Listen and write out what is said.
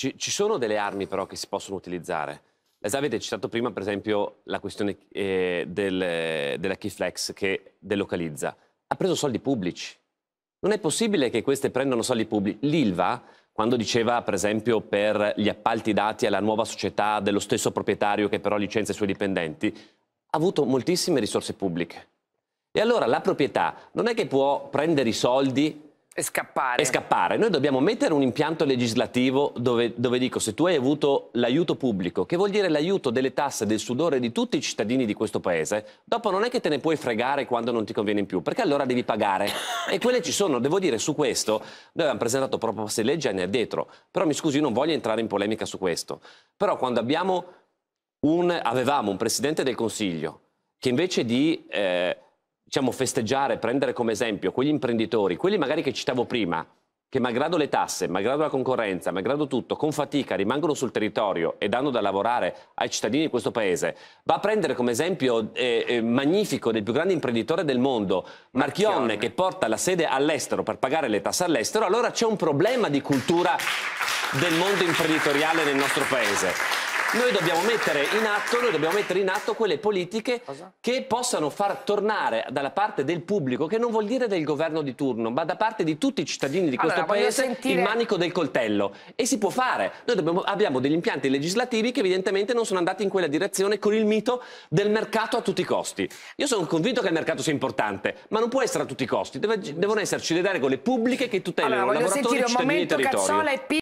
Ci, ci, sono delle armi però che si possono utilizzare. Eh, Avete citato prima per esempio la questione eh, del, della Keyflex che delocalizza. Ha preso soldi pubblici. Non è possibile che queste prendano soldi pubblici. L'ILVA, quando diceva per esempio per gli appalti dati alla nuova società dello stesso proprietario che però licenzia i suoi dipendenti, ha avuto moltissime risorse pubbliche. E allora la proprietà non è che può prendere i soldi e scappare. E scappare. Noi dobbiamo mettere un impianto legislativo dove, dove dico se tu hai avuto l'aiuto pubblico, che vuol dire l'aiuto delle tasse, del sudore di tutti i cittadini di questo paese, dopo non è che te ne puoi fregare quando non ti conviene in più, perché allora devi pagare. e quelle ci sono, devo dire, su questo, noi abbiamo presentato proposte di legge anni addietro, però mi scusi, io non voglio entrare in polemica su questo. Però quando abbiamo un, avevamo un Presidente del Consiglio che invece di... Eh, diciamo, festeggiare, prendere come esempio quegli imprenditori, quelli magari che citavo prima, che malgrado le tasse, malgrado la concorrenza, malgrado tutto, con fatica rimangono sul territorio e danno da lavorare ai cittadini di questo paese, va a prendere come esempio eh, eh, magnifico del più grande imprenditore del mondo, Marchionne, Marchionne, che porta la sede all'estero per pagare le tasse all'estero, allora c'è un problema di cultura del mondo imprenditoriale nel nostro paese noi dobbiamo mettere in atto, dobbiamo mettere in atto quelle politiche Cosa? che possano far tornare dalla parte del pubblico, che non vuol dire del governo di turno, ma da parte di tutti i cittadini di questo allora, paese, sentire... il manico del coltello. E si può fare. Noi dobbiamo, abbiamo degli impianti legislativi che evidentemente non sono andati in quella direzione con il mito del mercato a tutti i costi. Io sono convinto che il mercato sia importante, ma non può essere a tutti i costi. Deve, devono esserci le regole pubbliche che tutelano allora, lavoratori, i cittadini e territorio.